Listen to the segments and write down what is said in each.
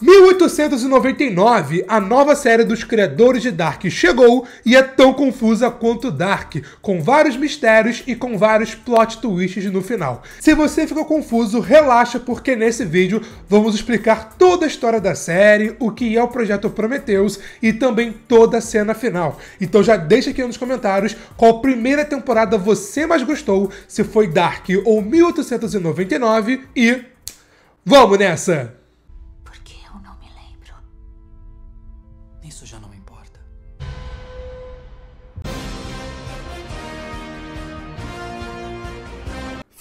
1899, a nova série dos criadores de Dark chegou e é tão confusa quanto Dark, com vários mistérios e com vários plot twists no final. Se você ficou confuso, relaxa porque nesse vídeo vamos explicar toda a história da série, o que é o projeto Prometheus e também toda a cena final. Então já deixa aqui nos comentários qual primeira temporada você mais gostou, se foi Dark ou 1899 e vamos nessa!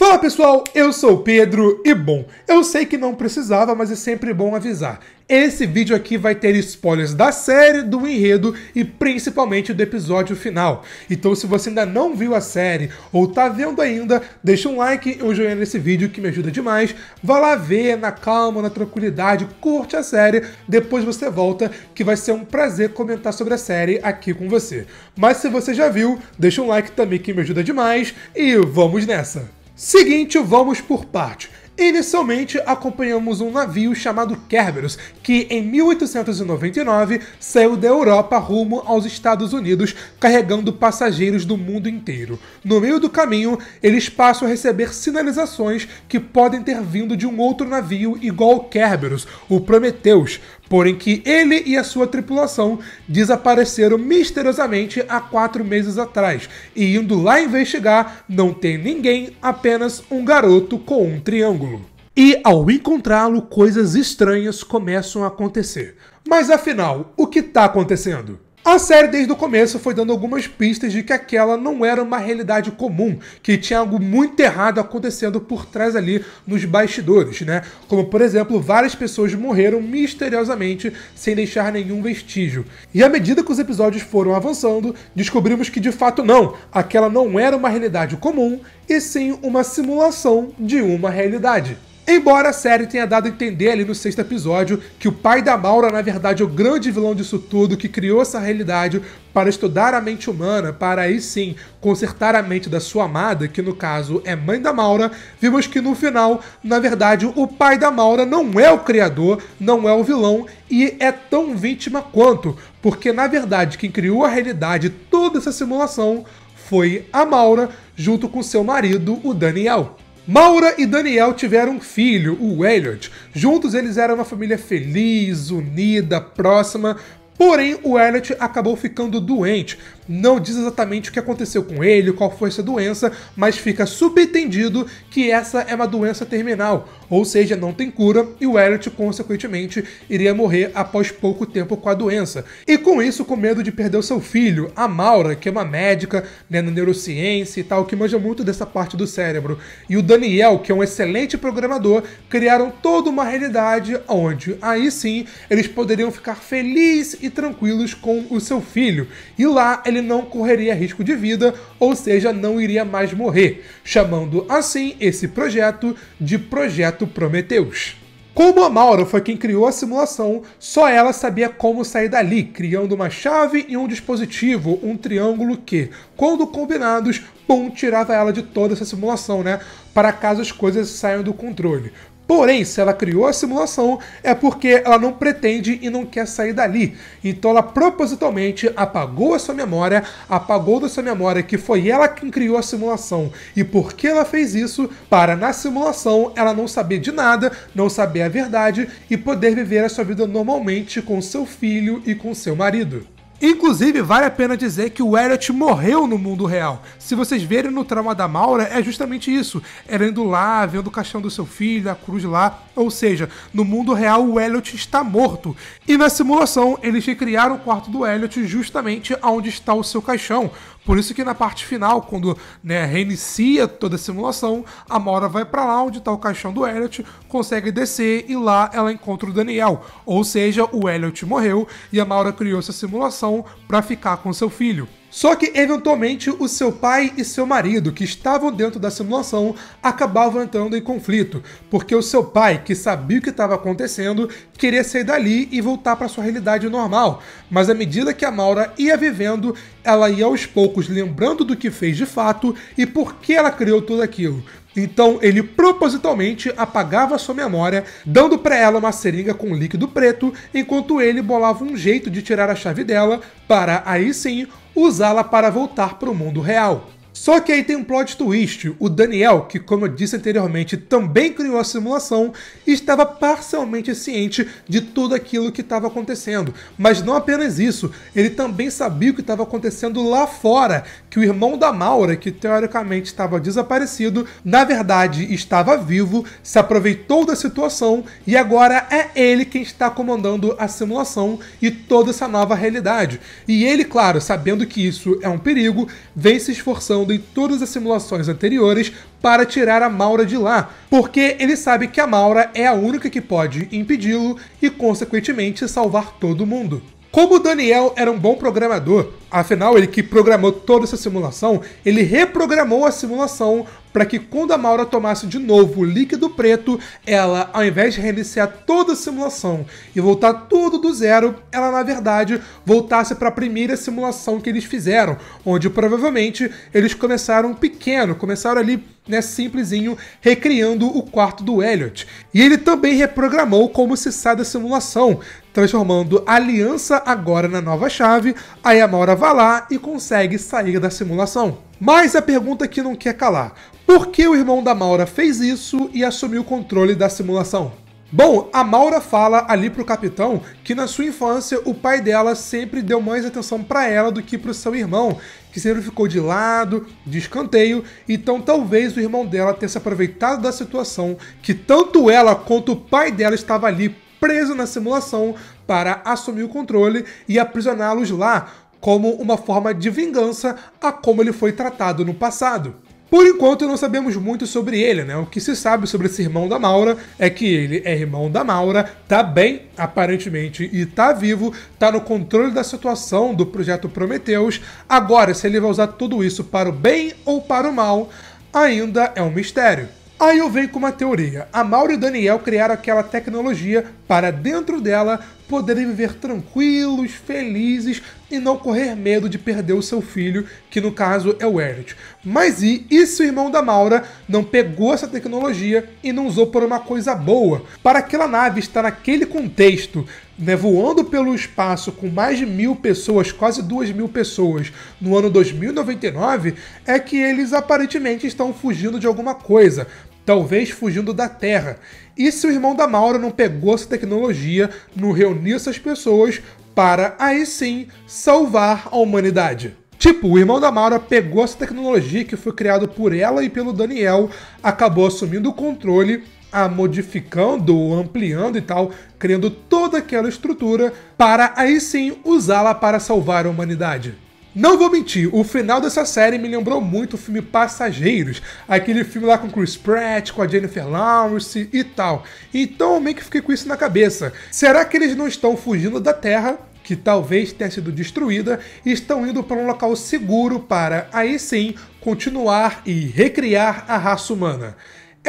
Fala pessoal, eu sou o Pedro e bom, eu sei que não precisava, mas é sempre bom avisar. Esse vídeo aqui vai ter spoilers da série, do enredo e principalmente do episódio final. Então se você ainda não viu a série ou tá vendo ainda, deixa um like e um joinha nesse vídeo que me ajuda demais. Vá lá ver na calma, na tranquilidade, curte a série, depois você volta que vai ser um prazer comentar sobre a série aqui com você. Mas se você já viu, deixa um like também que me ajuda demais e vamos nessa! Seguinte, vamos por parte. Inicialmente, acompanhamos um navio chamado Kerberos, que em 1899 saiu da Europa rumo aos Estados Unidos, carregando passageiros do mundo inteiro. No meio do caminho, eles passam a receber sinalizações que podem ter vindo de um outro navio igual ao Kerberos, o Prometheus, Porém que ele e a sua tripulação desapareceram misteriosamente há quatro meses atrás. E indo lá investigar, não tem ninguém, apenas um garoto com um triângulo. E ao encontrá-lo, coisas estranhas começam a acontecer. Mas afinal, o que está acontecendo? A série, desde o começo, foi dando algumas pistas de que aquela não era uma realidade comum, que tinha algo muito errado acontecendo por trás ali nos bastidores, né? Como, por exemplo, várias pessoas morreram misteriosamente sem deixar nenhum vestígio. E à medida que os episódios foram avançando, descobrimos que de fato não, aquela não era uma realidade comum e sim uma simulação de uma realidade. Embora a série tenha dado a entender ali no sexto episódio que o pai da Maura, na verdade, é o grande vilão disso tudo, que criou essa realidade para estudar a mente humana, para aí sim consertar a mente da sua amada, que no caso é mãe da Maura, vimos que no final, na verdade, o pai da Maura não é o criador, não é o vilão e é tão vítima quanto, porque na verdade quem criou a realidade, toda essa simulação, foi a Maura junto com seu marido, o Daniel. Maura e Daniel tiveram um filho, o Elliot. Juntos eles eram uma família feliz, unida, próxima, Porém, o Elliot acabou ficando doente, não diz exatamente o que aconteceu com ele, qual foi essa doença, mas fica subentendido que essa é uma doença terminal, ou seja, não tem cura e o Elliot, consequentemente, iria morrer após pouco tempo com a doença. E com isso, com medo de perder o seu filho, a Maura, que é uma médica né, na neurociência e tal, que manja muito dessa parte do cérebro, e o Daniel, que é um excelente programador, criaram toda uma realidade onde aí sim eles poderiam ficar felizes e tranquilos com o seu filho. E lá ele ele não correria risco de vida, ou seja, não iria mais morrer, chamando assim esse projeto de Projeto Prometeus. Como a Mauro foi quem criou a simulação, só ela sabia como sair dali, criando uma chave e um dispositivo, um triângulo que, quando combinados, pum, tirava ela de toda essa simulação, né? Para caso as coisas saiam do controle. Porém, se ela criou a simulação, é porque ela não pretende e não quer sair dali. Então ela propositalmente apagou a sua memória, apagou da sua memória que foi ela quem criou a simulação. E por que ela fez isso? Para na simulação ela não saber de nada, não saber a verdade e poder viver a sua vida normalmente com seu filho e com seu marido. Inclusive, vale a pena dizer que o Elliot morreu no mundo real. Se vocês verem no trauma da Maura, é justamente isso. Ela indo lá, vendo o caixão do seu filho, a cruz lá. Ou seja, no mundo real o Elliot está morto. E na simulação, eles recriaram o quarto do Elliot justamente onde está o seu caixão. Por isso que na parte final, quando né, reinicia toda a simulação, a Mora vai para lá onde está o caixão do Elliot, consegue descer e lá ela encontra o Daniel. Ou seja, o Elliot morreu e a Maura criou essa simulação para ficar com seu filho. Só que, eventualmente, o seu pai e seu marido, que estavam dentro da simulação, acabavam entrando em conflito, porque o seu pai, que sabia o que estava acontecendo, queria sair dali e voltar para sua realidade normal. Mas à medida que a Maura ia vivendo, ela ia aos poucos lembrando do que fez de fato e por que ela criou tudo aquilo. Então ele propositalmente apagava sua memória, dando para ela uma seringa com líquido preto, enquanto ele bolava um jeito de tirar a chave dela para aí sim usá-la para voltar para o mundo real. Só que aí tem um plot twist. O Daniel, que como eu disse anteriormente, também criou a simulação, estava parcialmente ciente de tudo aquilo que estava acontecendo. Mas não apenas isso, ele também sabia o que estava acontecendo lá fora, que o irmão da Maura, que teoricamente estava desaparecido, na verdade estava vivo, se aproveitou da situação e agora é ele quem está comandando a simulação e toda essa nova realidade. E ele, claro, sabendo que isso é um perigo, vem se esforçando usando em todas as simulações anteriores para tirar a Maura de lá, porque ele sabe que a Maura é a única que pode impedi-lo e, consequentemente, salvar todo mundo. Como Daniel era um bom programador, Afinal, ele que programou toda essa simulação, ele reprogramou a simulação para que quando a Maura tomasse de novo o líquido preto, ela, ao invés de reiniciar toda a simulação e voltar tudo do zero, ela na verdade voltasse para a primeira simulação que eles fizeram, onde provavelmente eles começaram pequeno, começaram ali né, simplesinho, recriando o quarto do Elliot. E ele também reprogramou como se sai da simulação, transformando a aliança agora na nova chave, aí a Maura vai lá e consegue sair da simulação. Mas a pergunta que não quer calar: por que o irmão da Maura fez isso e assumiu o controle da simulação? Bom, a Maura fala ali pro capitão que na sua infância o pai dela sempre deu mais atenção para ela do que pro seu irmão, que sempre ficou de lado, de escanteio, então talvez o irmão dela tenha se aproveitado da situação que tanto ela quanto o pai dela estava ali preso na simulação para assumir o controle e aprisioná-los lá, como uma forma de vingança a como ele foi tratado no passado. Por enquanto não sabemos muito sobre ele, né? O que se sabe sobre esse irmão da Maura é que ele é irmão da Maura, tá bem, aparentemente, e tá vivo, tá no controle da situação do projeto Prometheus. Agora, se ele vai usar tudo isso para o bem ou para o mal, ainda é um mistério. Aí eu venho com uma teoria. A Mauro e Daniel criaram aquela tecnologia para dentro dela poderem viver tranquilos, felizes e não correr medo de perder o seu filho, que no caso é o Eric. Mas e, e se o irmão da Maura não pegou essa tecnologia e não usou por uma coisa boa? Para aquela nave estar naquele contexto né, voando pelo espaço com mais de mil pessoas, quase duas mil pessoas, no ano 2099, é que eles aparentemente estão fugindo de alguma coisa, talvez fugindo da Terra. E se o irmão da Maura não pegou essa tecnologia, não reuniu essas pessoas para aí sim salvar a humanidade? Tipo, o irmão da Maura pegou essa tecnologia que foi criada por ela e pelo Daniel, acabou assumindo o controle a modificando, ampliando e tal, criando toda aquela estrutura para aí sim usá-la para salvar a humanidade. Não vou mentir, o final dessa série me lembrou muito o filme Passageiros, aquele filme lá com Chris Pratt, com a Jennifer Lawrence e tal. Então eu meio que fiquei com isso na cabeça. Será que eles não estão fugindo da Terra que talvez tenha sido destruída, estão indo para um local seguro para, aí sim, continuar e recriar a raça humana.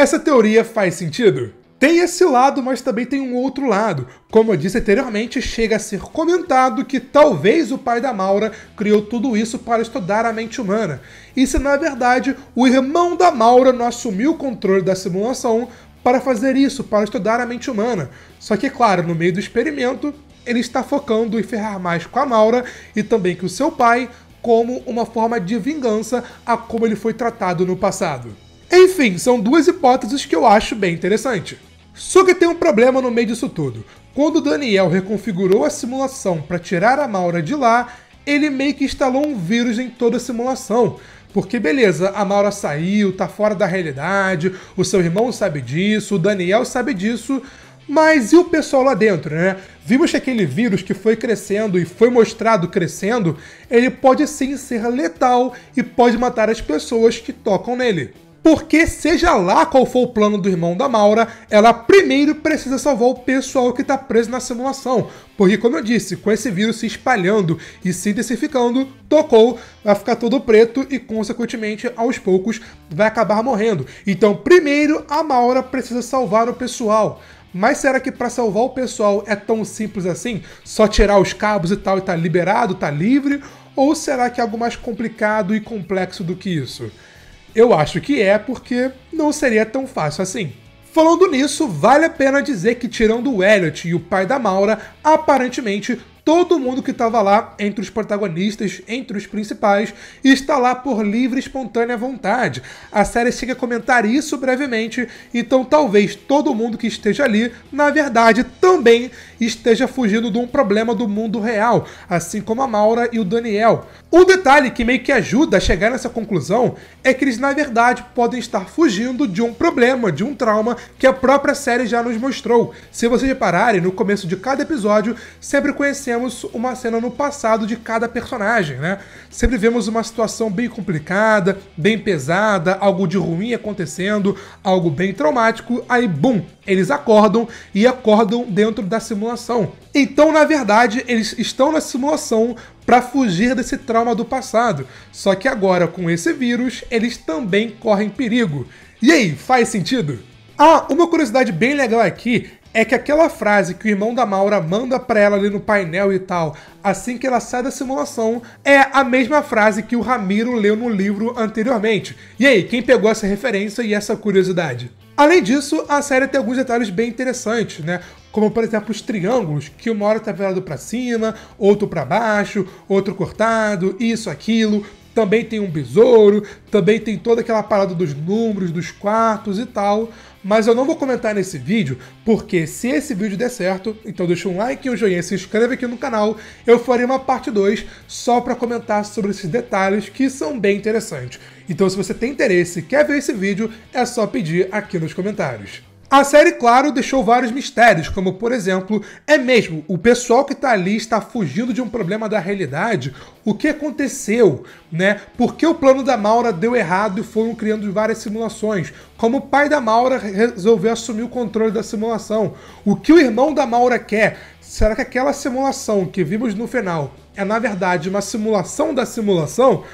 Essa teoria faz sentido? Tem esse lado, mas também tem um outro lado. Como eu disse anteriormente, chega a ser comentado que talvez o pai da Maura criou tudo isso para estudar a mente humana. E se na verdade o irmão da Maura não assumiu o controle da simulação para fazer isso, para estudar a mente humana. Só que, claro, no meio do experimento, ele está focando em ferrar mais com a Maura e também com seu pai como uma forma de vingança a como ele foi tratado no passado. Enfim, são duas hipóteses que eu acho bem interessante. Só que tem um problema no meio disso tudo. Quando Daniel reconfigurou a simulação para tirar a Maura de lá, ele meio que instalou um vírus em toda a simulação. Porque beleza, a Maura saiu, tá fora da realidade, o seu irmão sabe disso, o Daniel sabe disso, mas e o pessoal lá dentro, né? Vimos que aquele vírus que foi crescendo e foi mostrado crescendo, ele pode sim ser letal e pode matar as pessoas que tocam nele porque seja lá qual for o plano do irmão da Maura, ela primeiro precisa salvar o pessoal que está preso na simulação. Porque, como eu disse, com esse vírus se espalhando e se intensificando, tocou, vai ficar todo preto e, consequentemente, aos poucos, vai acabar morrendo. Então, primeiro, a Maura precisa salvar o pessoal. Mas será que para salvar o pessoal é tão simples assim? Só tirar os cabos e tal e tá liberado, tá livre? Ou será que é algo mais complicado e complexo do que isso? Eu acho que é, porque não seria tão fácil assim. Falando nisso, vale a pena dizer que, tirando o Elliot e o pai da Maura, aparentemente todo mundo que estava lá entre os protagonistas, entre os principais, está lá por livre e espontânea vontade. A série chega a comentar isso brevemente, então talvez todo mundo que esteja ali, na verdade, também esteja fugindo de um problema do mundo real, assim como a Maura e o Daniel. Um detalhe que meio que ajuda a chegar nessa conclusão é que eles, na verdade, podem estar fugindo de um problema, de um trauma que a própria série já nos mostrou. Se vocês repararem, no começo de cada episódio, sempre conhecemos vemos uma cena no passado de cada personagem, né? Sempre vemos uma situação bem complicada, bem pesada, algo de ruim acontecendo, algo bem traumático, aí bum, eles acordam e acordam dentro da simulação. Então, na verdade, eles estão na simulação para fugir desse trauma do passado. Só que agora, com esse vírus, eles também correm perigo. E aí, faz sentido? Ah, uma curiosidade bem legal aqui é que aquela frase que o irmão da Maura manda pra ela ali no painel e tal, assim que ela sai da simulação, é a mesma frase que o Ramiro leu no livro anteriormente. E aí, quem pegou essa referência e essa curiosidade? Além disso, a série tem alguns detalhes bem interessantes, né? Como, por exemplo, os triângulos, que uma hora tá virado para cima, outro para baixo, outro cortado, isso, aquilo, também tem um besouro, também tem toda aquela parada dos números, dos quartos e tal mas eu não vou comentar nesse vídeo, porque se esse vídeo der certo, então deixa um like, um joinha, se inscreve aqui no canal, eu farei uma parte 2 só para comentar sobre esses detalhes que são bem interessantes. Então se você tem interesse e quer ver esse vídeo, é só pedir aqui nos comentários. A série, claro, deixou vários mistérios, como por exemplo, é mesmo o pessoal que está ali está fugindo de um problema da realidade? O que aconteceu, né? Por que o plano da Maura deu errado e foram criando várias simulações? Como o pai da Maura resolveu assumir o controle da simulação? O que o irmão da Maura quer? Será que aquela simulação que vimos no final é na verdade uma simulação da simulação?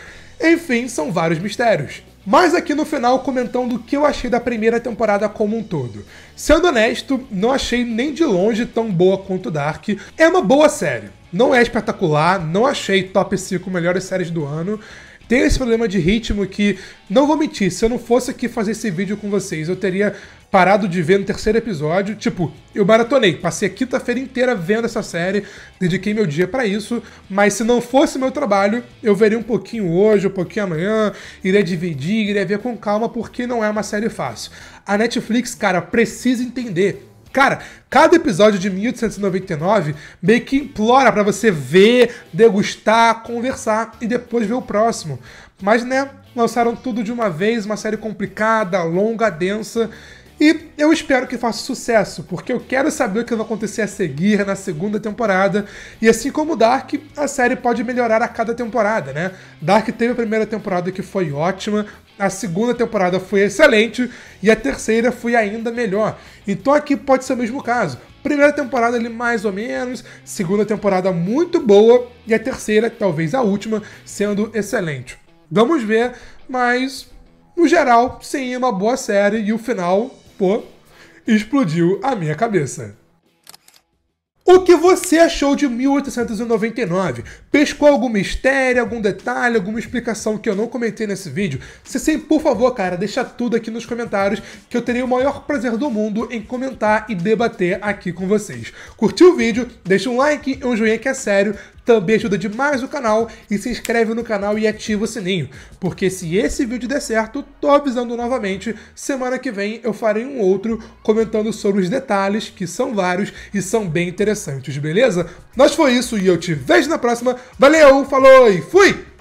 Enfim, são vários mistérios. Mas aqui no final comentando o que eu achei da primeira temporada como um todo. Sendo honesto, não achei nem de longe tão boa quanto Dark. É uma boa série. Não é espetacular, não achei top 5 melhores séries do ano. Tem esse problema de ritmo que, não vou mentir, se eu não fosse aqui fazer esse vídeo com vocês, eu teria parado de ver no terceiro episódio. Tipo, eu maratonei, passei a quinta-feira inteira vendo essa série, dediquei meu dia para isso, mas se não fosse meu trabalho, eu veria um pouquinho hoje, um pouquinho amanhã, iria dividir, iria ver com calma, porque não é uma série fácil. A Netflix, cara, precisa entender Cara, cada episódio de 1899 meio que implora para você ver, degustar, conversar e depois ver o próximo. Mas né, lançaram tudo de uma vez, uma série complicada, longa, densa e eu espero que faça sucesso, porque eu quero saber o que vai acontecer a seguir na segunda temporada. E assim como Dark, a série pode melhorar a cada temporada, né? Dark teve a primeira temporada que foi ótima, a segunda temporada foi excelente e a terceira foi ainda melhor. Então aqui pode ser o mesmo caso. Primeira temporada ali mais ou menos, segunda temporada muito boa e a terceira, talvez a última, sendo excelente. Vamos ver, mas no geral, sim, é uma boa série e o final pô, explodiu a minha cabeça. O que você achou de 1899? Pescou algum mistério, algum detalhe, alguma explicação que eu não comentei nesse vídeo? Se sim, por favor, cara, deixa tudo aqui nos comentários que eu terei o maior prazer do mundo em comentar e debater aqui com vocês. Curtiu o vídeo? Deixa um like e um joinha que é sério também ajuda demais o canal e se inscreve no canal e ativa o sininho, porque se esse vídeo der certo, tô avisando novamente, semana que vem eu farei um outro comentando sobre os detalhes, que são vários e são bem interessantes, beleza? Mas foi isso e eu te vejo na próxima. Valeu, falou e fui!